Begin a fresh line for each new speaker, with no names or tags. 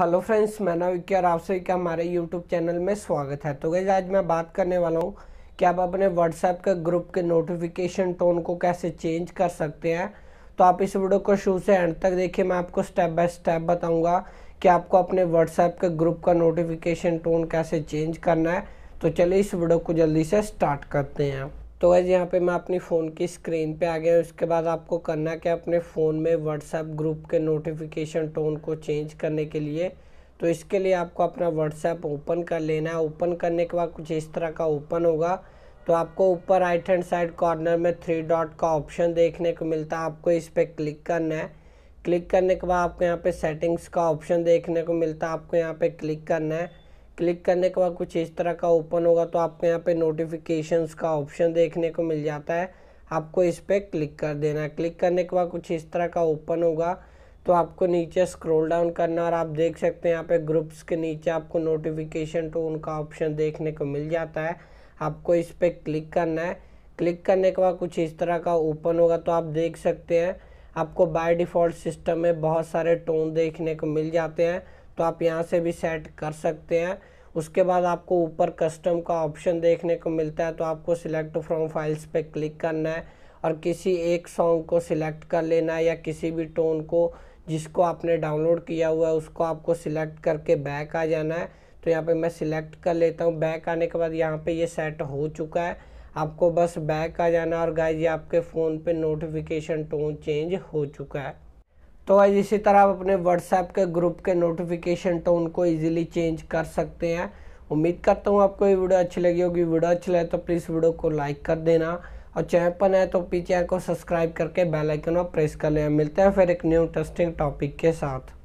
hello friends मैं नविक्यर आप सभी का हमारे यूट्यूब चैनल में स्वागत है तो गैज आज मैं बात करने वाला हूँ कि आप अपने व्हाट्सएप के ग्रुप के नोटिफिकेशन टोन को कैसे चेंज कर सकते हैं तो आप इस वीडियो को शुरू से एंड तक देखिए मैं आपको स्टेप बाय स्टेप बताऊंगा कि आपको अपने व्हाट्सएप के ग्रुप का नोटिफिकेशन टोन कैसे चेंज करना है तो चलिए इस वीडियो को जल्दी से स्टार्ट करते हैं तो वैसे यहाँ पे मैं अपनी फ़ोन की स्क्रीन पे आ गया उसके बाद आपको करना क्या अपने फ़ोन में व्हाट्सएप ग्रुप के नोटिफिकेशन टोन को चेंज करने के लिए तो इसके लिए आपको अपना व्हाट्सएप ओपन कर लेना है ओपन करने के बाद कुछ इस तरह का ओपन होगा तो आपको ऊपर राइट हैंड साइड कॉर्नर में थ्री डॉट का ऑप्शन देखने को मिलता है आपको इस पर क्लिक करना है क्लिक करने के बाद आपको यहाँ पे सेटिंग्स का ऑप्शन देखने को मिलता है आपको यहाँ पे क्लिक करना है क्लिक करने के बाद कुछ इस तरह का ओपन होगा तो आपको यहाँ पे नोटिफिकेशंस का ऑप्शन देखने को मिल जाता है आपको इस पर क्लिक कर देना है क्लिक करने के बाद कुछ इस तरह का ओपन होगा तो आपको नीचे स्क्रॉल डाउन करना और आप देख सकते हैं यहाँ पे ग्रुप्स के नीचे आपको नोटिफिकेशन टोन का ऑप्शन देखने को मिल जाता है आपको इस पर क्लिक करना है क्लिक करने के बाद कुछ इस तरह का ओपन होगा तो आप देख सकते हैं आपको बाय डिफ़ॉल्ट सिस्टम में बहुत सारे टोन देखने को मिल जाते हैं तो आप यहाँ से भी सेट कर सकते हैं उसके बाद आपको ऊपर कस्टम का ऑप्शन देखने को मिलता है तो आपको सिलेक्ट फ्रॉम फाइल्स पे क्लिक करना है और किसी एक सॉन्ग को सिलेक्ट कर लेना है या किसी भी टोन को जिसको आपने डाउनलोड किया हुआ है उसको आपको सिलेक्ट करके बैक आ जाना है तो यहाँ पे मैं सिलेक्ट कर लेता हूँ बैक आने के बाद यहाँ पे ये सेट हो चुका है आपको बस बैक आ जाना और गाइज ये आपके फ़ोन पे नोटिफिकेशन टोन चेंज हो चुका है तो गाइज इसी तरह आप अपने व्हाट्सएप के ग्रुप के नोटिफिकेशन टोन को इजीली चेंज कर सकते हैं उम्मीद करता हूँ आपको ये वीडियो अच्छी लगी होगी वीडियो अच्छी लगे तो प्लीज़ वीडियो को लाइक कर देना और चैनल पर नए तो पीछे को सब्सक्राइब करके बेल आइकन पर प्रेस कर लेना मिलते हैं फिर एक न्यू इंटरेस्टिंग टॉपिक के साथ